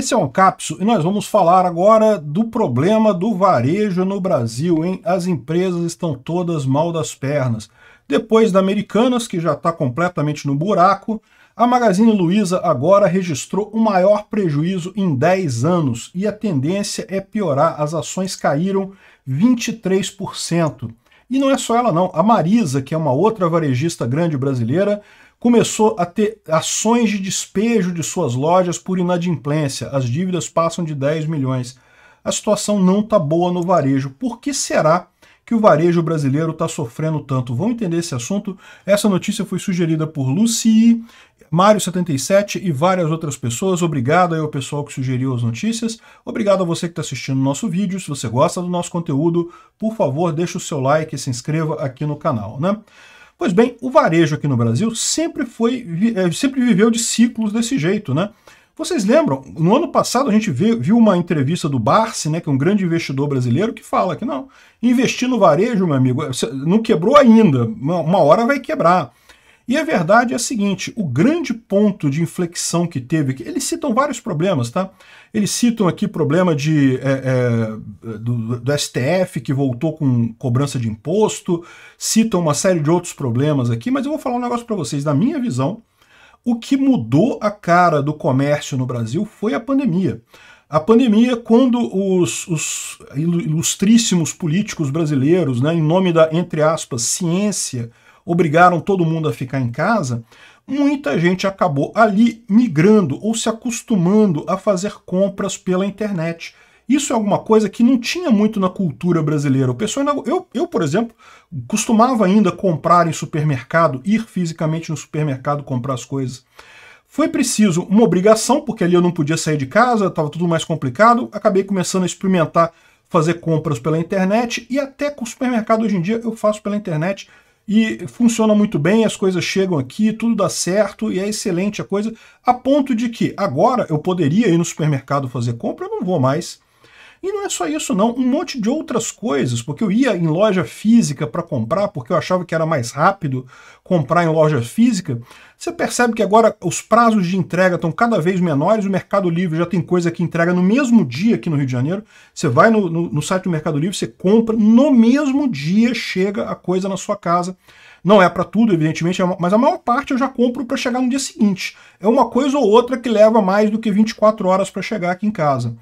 Esse é um capso e nós vamos falar agora do problema do varejo no Brasil, hein? As empresas estão todas mal das pernas. Depois da Americanas, que já está completamente no buraco, a Magazine Luiza agora registrou o maior prejuízo em 10 anos e a tendência é piorar. As ações caíram 23%. E não é só ela não, a Marisa, que é uma outra varejista grande brasileira, começou a ter ações de despejo de suas lojas por inadimplência. As dívidas passam de 10 milhões. A situação não está boa no varejo. Por que será que o varejo brasileiro está sofrendo tanto? Vamos entender esse assunto. Essa notícia foi sugerida por Luci Mário77 e várias outras pessoas. Obrigado aí ao pessoal que sugeriu as notícias. Obrigado a você que está assistindo o nosso vídeo. Se você gosta do nosso conteúdo, por favor, deixa o seu like e se inscreva aqui no canal, né? Pois bem, o varejo aqui no Brasil sempre foi, é, sempre viveu de ciclos desse jeito, né? Vocês lembram? No ano passado a gente viu uma entrevista do Barsi, né, que é um grande investidor brasileiro, que fala que não, investir no varejo, meu amigo, é, não quebrou ainda, uma hora vai quebrar. E a verdade é a seguinte: o grande ponto de inflexão que teve, que eles citam vários problemas, tá? Eles citam aqui problema de, é, é, do, do, STF, que voltou com cobrança de imposto, citam uma série de outros problemas aqui, mas eu vou falar um negócio para vocês, na minha visão. O que mudou a cara do comércio no Brasil foi a pandemia. A pandemia, quando os, os, ilustríssimos políticos brasileiros, né, em nome da, entre aspas, ciência, obrigaram todo mundo a ficar em casa, muita gente acabou ali migrando ou se acostumando a fazer compras pela internet. Isso é alguma coisa que não tinha muito na cultura brasileira. O pessoal, eu, eu, por exemplo, costumava ainda comprar em supermercado, ir fisicamente no supermercado comprar as coisas. Foi preciso uma obrigação, porque ali eu não podia sair de casa, estava tudo mais complicado. Acabei começando a experimentar fazer compras pela internet e até com o supermercado hoje em dia eu faço pela internet e funciona muito bem, as coisas chegam aqui, tudo dá certo e é excelente a coisa, a ponto de que agora eu poderia ir no supermercado fazer compra, eu não vou mais e não é só isso, não, um monte de outras coisas, porque eu ia em loja física para comprar, porque eu achava que era mais rápido comprar em loja física. Você percebe que agora os prazos de entrega estão cada vez menores, o Mercado Livre já tem coisa que entrega no mesmo dia aqui no Rio de Janeiro. Você vai no, no, no site do Mercado Livre, você compra, no mesmo dia chega a coisa na sua casa. Não é para tudo, evidentemente, é mas a maior parte eu já compro para chegar no dia seguinte. É uma coisa ou outra que leva mais do que 24 horas para chegar aqui em casa.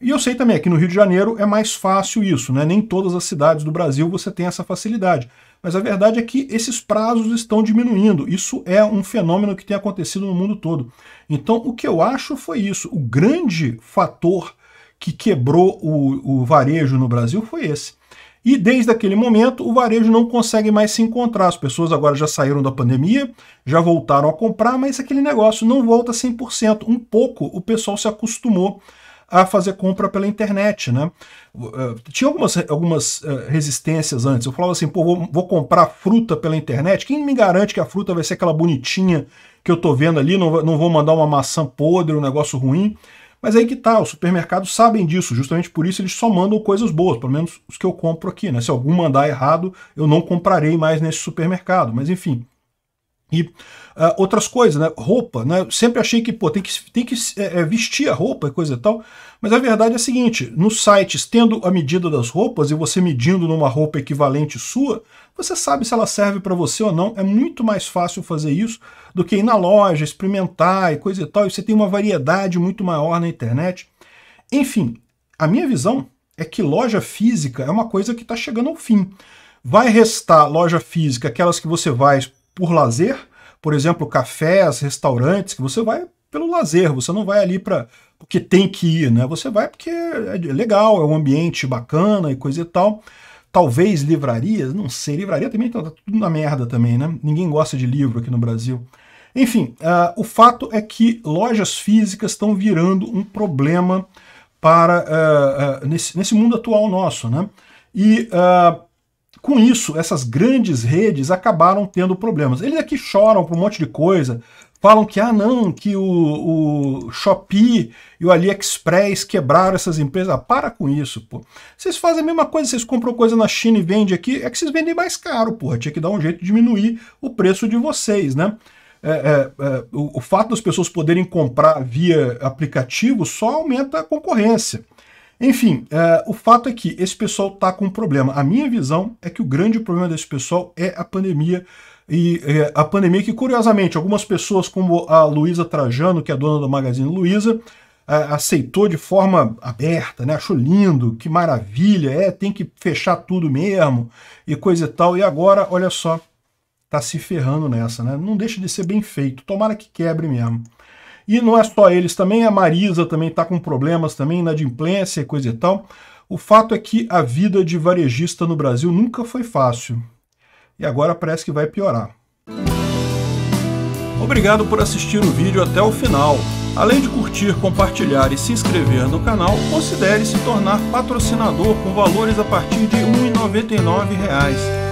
E eu sei também que no Rio de Janeiro é mais fácil isso, né? Nem todas as cidades do Brasil você tem essa facilidade. Mas a verdade é que esses prazos estão diminuindo. Isso é um fenômeno que tem acontecido no mundo todo. Então, o que eu acho foi isso. O grande fator que quebrou o, o varejo no Brasil foi esse. E desde aquele momento, o varejo não consegue mais se encontrar. As pessoas agora já saíram da pandemia, já voltaram a comprar, mas aquele negócio não volta 100%. Um pouco o pessoal se acostumou a fazer compra pela internet, né? Eh, tinha algumas, eh, algumas eh, resistências antes. Eu falava assim, pô, vou, vou, comprar fruta pela internet. Quem me garante que a fruta vai ser aquela bonitinha que eu tô vendo ali? Não, não vou mandar uma maçã podre, um negócio ruim. Mas aí que tá, os supermercados sabem disso, justamente por isso eles só mandam coisas boas, pelo menos os que eu compro aqui, né? Se algum mandar errado, eu não comprarei mais nesse supermercado. Mas enfim, e uh, outras coisas, né? Roupa, né? Sempre achei que, pô, tem que, tem que é, é, vestir a roupa e coisa e tal. Mas a verdade é a seguinte: nos sites, tendo a medida das roupas e você medindo numa roupa equivalente sua, você sabe se ela serve para você ou não. É muito mais fácil fazer isso do que ir na loja, experimentar e coisa e tal. E você tem uma variedade muito maior na internet. Enfim, a minha visão é que loja física é uma coisa que está chegando ao fim. Vai restar loja física, aquelas que você vai por lazer, por exemplo, cafés, restaurantes, que você vai pelo lazer, você não vai ali para porque tem que ir, né? Você vai porque é, é legal, é um ambiente bacana e coisa e tal. Talvez livrarias, não sei, livraria também tá, tá tudo na merda também, né? Ninguém gosta de livro aqui no Brasil. Enfim, uh, o fato é que lojas físicas estão virando um problema para uh, uh, nesse, nesse mundo atual nosso, né? E uh, com isso, essas grandes redes acabaram tendo problemas. Eles aqui choram por um monte de coisa, falam que, ah, não, que o, o Shopee e o AliExpress quebraram essas empresas. Ah, para com isso, pô. Vocês fazem a mesma coisa, vocês compram coisa na China e vendem aqui, é que vocês vendem mais caro, porra. Tinha que dar um jeito de diminuir o preço de vocês, né? É, é, é, o, o fato das pessoas poderem comprar via aplicativo só aumenta a concorrência. Enfim, é, o fato é que esse pessoal está com um problema. A minha visão é que o grande problema desse pessoal é a pandemia. E é, a pandemia que, curiosamente, algumas pessoas, como a Luísa Trajano, que é dona do Magazine Luiza, é, aceitou de forma aberta, né? achou lindo, que maravilha, é, tem que fechar tudo mesmo, e coisa e tal. E agora, olha só, tá se ferrando nessa, né? Não deixa de ser bem feito, tomara que quebre mesmo. E não é só eles também, a Marisa também está com problemas também, inadimplência e coisa e tal. O fato é que a vida de varejista no Brasil nunca foi fácil. E agora parece que vai piorar. Obrigado por assistir o vídeo até o final. Além de curtir, compartilhar e se inscrever no canal, considere se tornar patrocinador com valores a partir de R$ 1,99